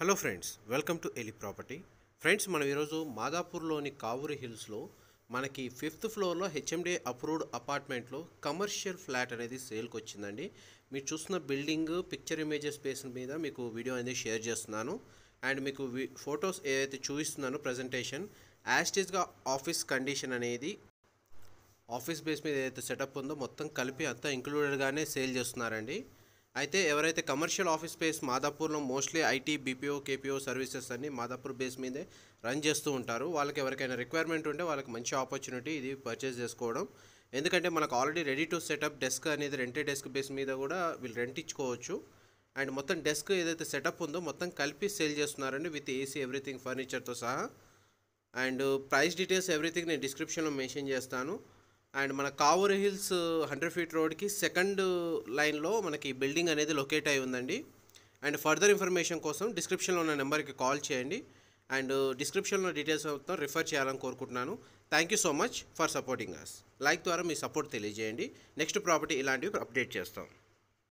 hello friends welcome to ఎలి property friends మనం ఈరోజు మాదాపూర్లోని కావూరి హిల్స్లో మనకి ఫిఫ్త్ ఫ్లోర్లో హెచ్ఎండే అప్రూవ్డ్ అపార్ట్మెంట్లో కమర్షియల్ ఫ్లాట్ అనేది సేల్కి వచ్చిందండి మీరు చూస్తున్న బిల్డింగ్ పిక్చర్ ఇమేజెస్ బేస్ మీద మీకు వీడియో అనేది షేర్ చేస్తున్నాను అండ్ మీకు ఫొటోస్ ఏదైతే చూపిస్తున్నానో ప్రజెంటేషన్ యాస్టేజ్గా ఆఫీస్ కండిషన్ అనేది ఆఫీస్ బేస్ మీద ఏదైతే సెటప్ ఉందో మొత్తం కలిపి అంతా ఇంక్లూడెడ్గానే సేల్ చేస్తున్నారండి అయితే ఎవరైతే కమర్షియల్ ఆఫీస్ స్పేస్ మాదాపూర్లో mostly IT BPO KPO services అన్ని మాదాపూర్ బేస్ మీదే రన్ చేస్తూ ఉంటారు వాళ్ళకి ఎవరికైనా రిక్వైర్మెంట్ ఉంటే వాళ్ళకి మంచి ఆపర్చునిటీ ఇది పర్చేస్ చేసుకోవడం ఎందుకంటే మనకు already ready to setup desk అనేది రెంటే డెస్క్ బేస్ మీద కూడా వీళ్ళు రెంట్ ఇచ్చుకోవచ్చు అండ్ మొత్తం డెస్క్ ఏదైతే సెటప్ ఉందో మొత్తం కలిపి సేల్ చేస్తున్నారండి విత్ ఏసీ ఎవ్రీథింగ్ ఫర్నిచర్తో సహా అండ్ ప్రైస్ డీటెయిల్స్ ఎవ్రీథింగ్ నేను డిస్క్రిప్షన్లో మెన్షన్ చేస్తాను అండ్ మన కావూరు హిల్స్ హండ్రెడ్ ఫీట్ రోడ్కి సెకండ్ లైన్లో మనకి బిల్డింగ్ అనేది లొకేట్ అయి ఉందండి అండ్ ఫర్దర్ ఇన్ఫర్మేషన్ కోసం డిస్క్రిప్షన్లో ఉన్న నెంబర్కి కాల్ చేయండి అండ్ డిస్క్రిప్షన్లో డీటెయిల్స్ మొత్తం రిఫర్ చేయాలని కోరుకుంటున్నాను thank you so much for supporting us like ద్వారా మీ సపోర్ట్ తెలియజేయండి నెక్స్ట్ ప్రాపర్టీ ఇలాంటివి అప్డేట్ చేస్తాం